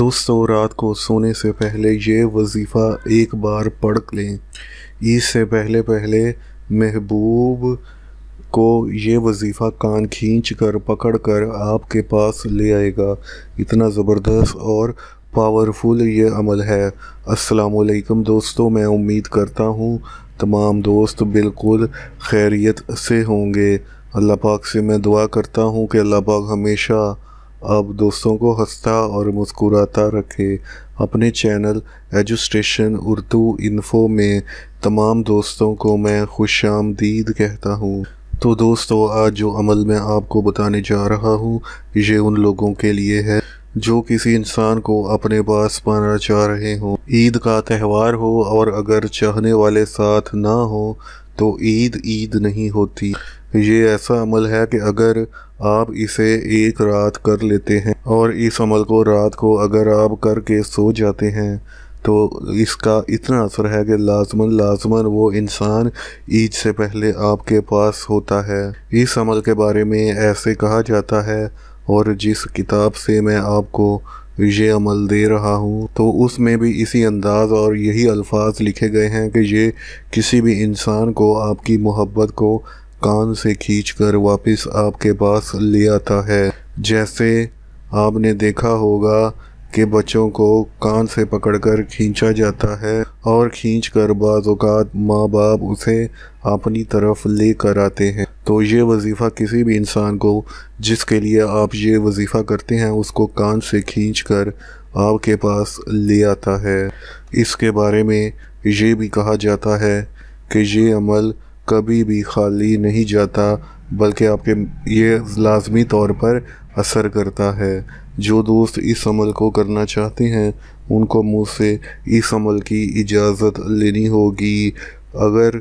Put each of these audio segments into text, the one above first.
दोस्तों रात को सोने से पहले ये वजीफ़ा एक बार पढ़ लें इससे पहले पहले महबूब को ये वजीफ़ा कान खींच कर पकड़ कर आपके पास ले आएगा इतना ज़बरदस्त और पावरफुल ये अमल है असलकम दोस्तों मैं उम्मीद करता हूँ तमाम दोस्त बिल्कुल खैरियत से होंगे अल्लाह पाक से मैं दुआ करता हूँ कि अल्लाह पाक हमेशा अब दोस्तों को हंसता और मुस्कुराता रखें अपने चैनल एजुस्टेशन उर्दू इन्फो में तमाम दोस्तों को मैं खुश आमदीद कहता हूँ तो दोस्तों आज जो अमल मैं आपको बताने जा रहा हूँ ये उन लोगों के लिए है जो किसी इंसान को अपने पास पाना चाह रहे हों ईद का त्यौहार हो और अगर चाहने वाले साथ ना हो तो ईद ईद नहीं होती ये ऐसा अमल है कि अगर आप इसे एक रात कर लेते हैं और इस अमल को रात को अगर आप करके सो जाते हैं तो इसका इतना असर है कि लाजमन लाजमन वो इंसान ईद से पहले आपके पास होता है इस अमल के बारे में ऐसे कहा जाता है और जिस किताब से मैं आपको विजय अमल दे रहा हूँ तो उसमें भी इसी अंदाज और यही अल्फाज लिखे गए हैं कि ये किसी भी इंसान को आपकी मोहब्बत को कान से खींच कर वापस आपके पास ले आता है जैसे आपने देखा होगा के बच्चों को कान से पकड़कर खींचा जाता है और खींच कर बाज़ात माँ बाप उसे अपनी तरफ ले कर आते हैं तो ये वजीफ़ा किसी भी इंसान को जिसके लिए आप ये वजीफ़ा करते हैं उसको कान से खींच कर आपके पास ले आता है इसके बारे में ये भी कहा जाता है कि ये अमल कभी भी खाली नहीं जाता बल्कि आपके ये लाजमी तौर पर असर करता है जो दोस्त इस अमल को करना चाहते हैं उनको मुझसे इस अमल की इजाज़त लेनी होगी अगर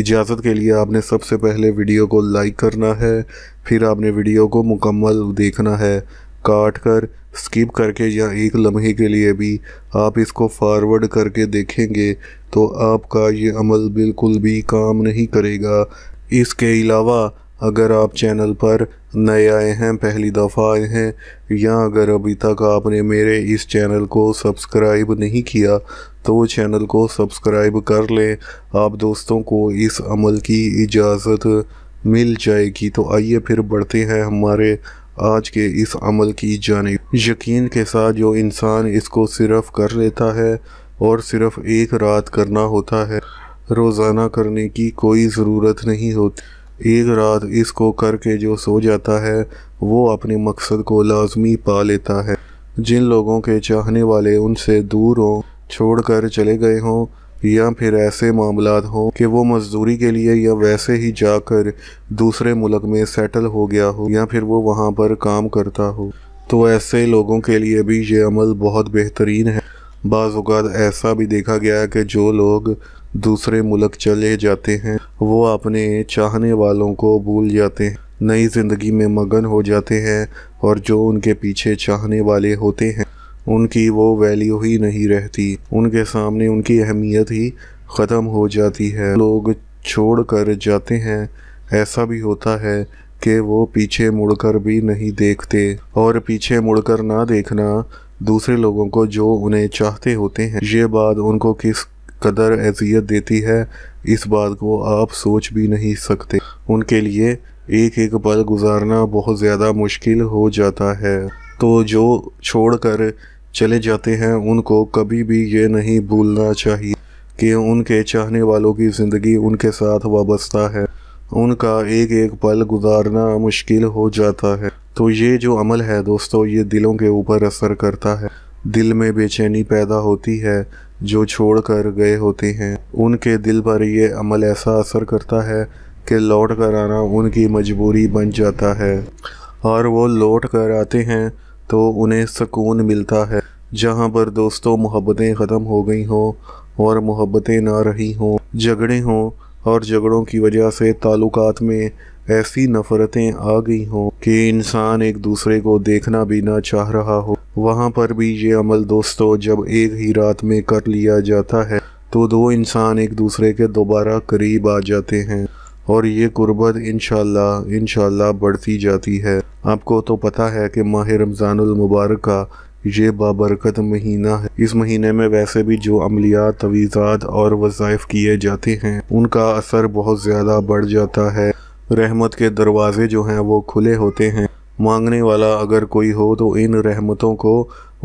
इजाज़त के लिए आपने सबसे पहले वीडियो को लाइक करना है फिर आपने वीडियो को मुकम्मल देखना है काट कर स्किप करके या एक लम्हे के लिए भी आप इसको फॉरवर्ड करके देखेंगे तो आपका ये अमल बिल्कुल भी काम नहीं करेगा इसके अलावा अगर आप चैनल पर नए आए हैं पहली दफ़ा आए हैं या अगर अभी तक आपने मेरे इस चैनल को सब्सक्राइब नहीं किया तो चैनल को सब्सक्राइब कर लें आप दोस्तों को इस अमल की इजाज़त मिल जाएगी तो आइए फिर बढ़ते हैं हमारे आज के इस अमल की जाने यकीन के साथ जो इंसान इसको सिर्फ कर लेता है और सिर्फ एक रात करना होता है रोज़ाना करने की कोई ज़रूरत नहीं होती एक रात इसको करके जो सो जाता है वो अपने मकसद को लाजमी पा लेता है जिन लोगों के चाहने वाले उनसे दूर हों छोड़ कर चले गए हों या फिर ऐसे मामला हों कि वो मजदूरी के लिए या वैसे ही जाकर दूसरे मुल्क में सेटल हो गया हो या फिर वो वहाँ पर काम करता हो तो ऐसे लोगों के लिए भी ये अमल बहुत बेहतरीन है बाज़ात ऐसा भी देखा गया है कि जो लोग दूसरे मुल्क चले जाते हैं वो अपने चाहने वालों को भूल जाते हैं नई ज़िंदगी में मगन हो जाते हैं और जो उनके पीछे चाहने वाले होते हैं उनकी वो वैल्यू ही नहीं रहती उनके सामने उनकी अहमियत ही ख़त्म हो जाती है लोग छोड़ कर जाते हैं ऐसा भी होता है कि वो पीछे मुड़कर भी नहीं देखते और पीछे मुड़कर ना देखना दूसरे लोगों को जो उन्हें चाहते होते हैं ये बात उनको किस कदर अजियत देती है इस बात को आप सोच भी नहीं सकते उनके लिए एक एक पल गुजारना बहुत ज़्यादा मुश्किल हो जाता है तो जो छोड़ कर चले जाते हैं उनको कभी भी ये नहीं भूलना चाहिए कि उनके चाहने वालों की ज़िंदगी उनके साथ वाबस्ता है उनका एक एक पल गुजारना मुश्किल हो जाता है तो ये जो अमल है दोस्तों ये दिलों के ऊपर असर करता है दिल में बेचैनी पैदा होती है जो छोड़ कर गए होते हैं उनके दिल पर ये अमल ऐसा असर करता है कि लौट कर आना उनकी मजबूरी बन जाता है और वो लौट कर आते हैं तो उन्हें सुकून मिलता है जहाँ पर दोस्तों मोहब्बतें ख़त्म हो गई हों और मोहब्बतें ना रही हों झगड़े हों और झगड़ों की वजह से ताल्लुकात में ऐसी नफ़रतें आ गई हों कि इंसान एक दूसरे को देखना भी ना चाह रहा हो वहाँ पर भी ये अमल दोस्तों जब एक ही रात में कर लिया जाता है तो दो इंसान एक दूसरे के दोबारा करीब आ जाते हैं और ये गुर्बत इनशाला इनशाला बढ़ती जाती है आपको तो पता है कि माह रमज़ानमबारक का ये बाबरकत महीना है इस महीने में वैसे भी जो अमलियात तवीज़ात और वज़ाइफ किए जाते हैं उनका असर बहुत ज़्यादा बढ़ जाता है रहमत के दरवाज़े जो हैं वो खुले होते हैं मांगने वाला अगर कोई हो तो इन रहमतों को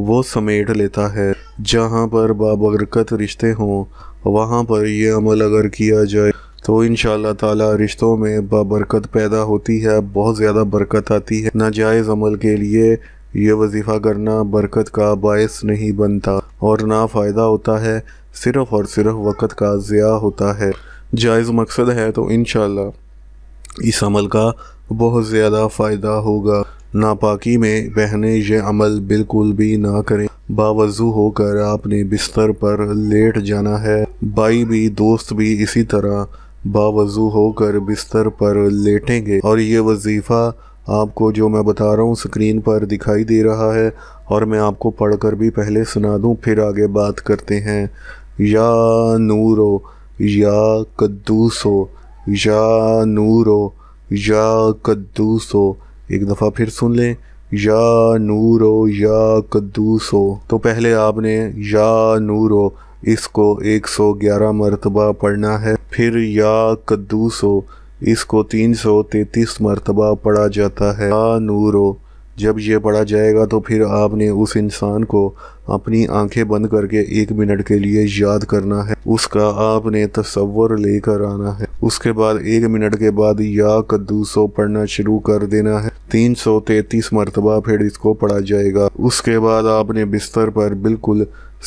वो समेट लेता है जहाँ पर बाबरकत रिश्ते हों वहाँ पर ये अमल अगर किया जाए तो इन ताला रिश्तों में बाबरकत पैदा होती है बहुत ज़्यादा बरकत आती है नाजायज़ अमल के लिए यह वजीफ़ा करना बरकत का बायस नहीं बनता और ना फ़ायदा होता है सिर्फ़ और सिर्फ वक़्त का ज़िया होता है जायज़ मकसद है तो इन इस अमल का बहुत ज़्यादा फ़ायदा होगा नापाकी में बहने ये अमल बिल्कुल भी ना करें बावजू होकर आपने बिस्तर पर लेट जाना है भाई भी दोस्त भी इसी तरह बावजू होकर बिस्तर पर लेटेंगे और ये वजीफ़ा आपको जो मैं बता रहा हूँ स्क्रीन पर दिखाई दे रहा है और मैं आपको पढ़कर भी पहले सुना दूँ फिर आगे बात करते हैं या नूरो या कद्दूसो या नूरो या कद्दूसो एक दफ़ा फिर सुन लें या नूरो या कद्दूसो तो पहले आपने या नूरो इसको 111 मरतबा पढ़ना है फिर या कद्दूसो इसको 333 मरतबा पढ़ा जाता है या नूरो जब यह पढ़ा जाएगा तो फिर आपने उस इंसान को अपनी आंखें बंद करके एक मिनट के लिए याद करना है उसका आपने तस्वर लेकर आना है उसके बाद एक मिनट के बाद या कद्दू सो पढ़ना शुरू कर देना है तीन सौ तैतीस मरतबा फिर इसको पढ़ा जाएगा उसके बाद आपने बिस्तर पर बिल्कुल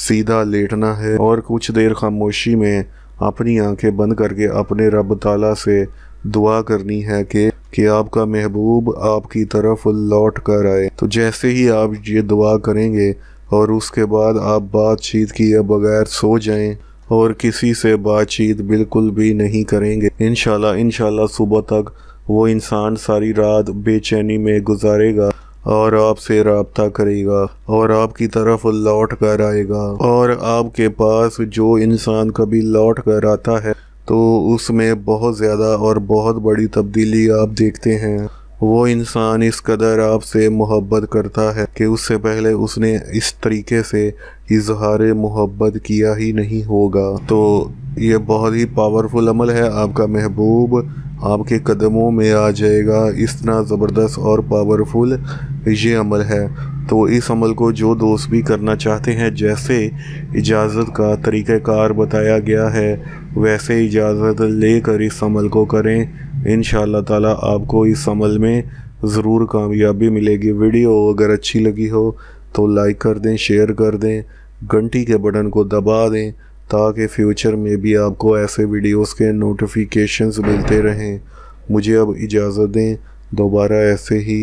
सीधा लेटना है और कुछ देर खामोशी में अपनी आंखें बंद करके अपने रब ताला से दुआ करनी है कि कि आपका महबूब आपकी तरफ लौट कर आए तो जैसे ही आप ये दुआ करेंगे और उसके बाद आप बातचीत किए बगैर सो जाएं और किसी से बातचीत बिल्कुल भी नहीं करेंगे इन इनशाला सुबह तक वो इंसान सारी रात बेचैनी में गुजारेगा और आपसे रबता करेगा और आपकी तरफ लौट कर आएगा और आपके पास जो इंसान कभी लौट कर आता है तो उसमें बहुत ज़्यादा और बहुत बड़ी तब्दीली आप देखते हैं वो इंसान इस कदर आपसे मोहब्बत करता है कि उससे पहले उसने इस तरीके से इजहार मोहब्बत किया ही नहीं होगा तो ये बहुत ही पावरफुल अमल है आपका महबूब आपके कदमों में आ जाएगा इतना ज़बरदस्त और पावरफुल ये अमल है तो इस अमल को जो दोस्त भी करना चाहते हैं जैसे इजाज़त का तरीक़ार बताया गया है वैसे इजाज़त लेकर इस अमल को करें इन ताला आपको इस अमल में ज़रूर कामयाबी मिलेगी वीडियो अगर अच्छी लगी हो तो लाइक कर दें शेयर कर दें घंटी के बटन को दबा दें ताकि फ्यूचर में भी आपको ऐसे वीडियोस के नोटिफिकेशंस मिलते रहें मुझे अब इजाज़त दें दोबारा ऐसे ही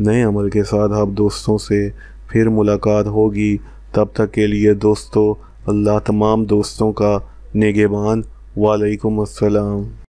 नए अमल के साथ आप दोस्तों से फिर मुलाकात होगी तब तक के लिए दोस्तों अल्लाह तमाम दोस्तों का निगेबान वालेकुम असलम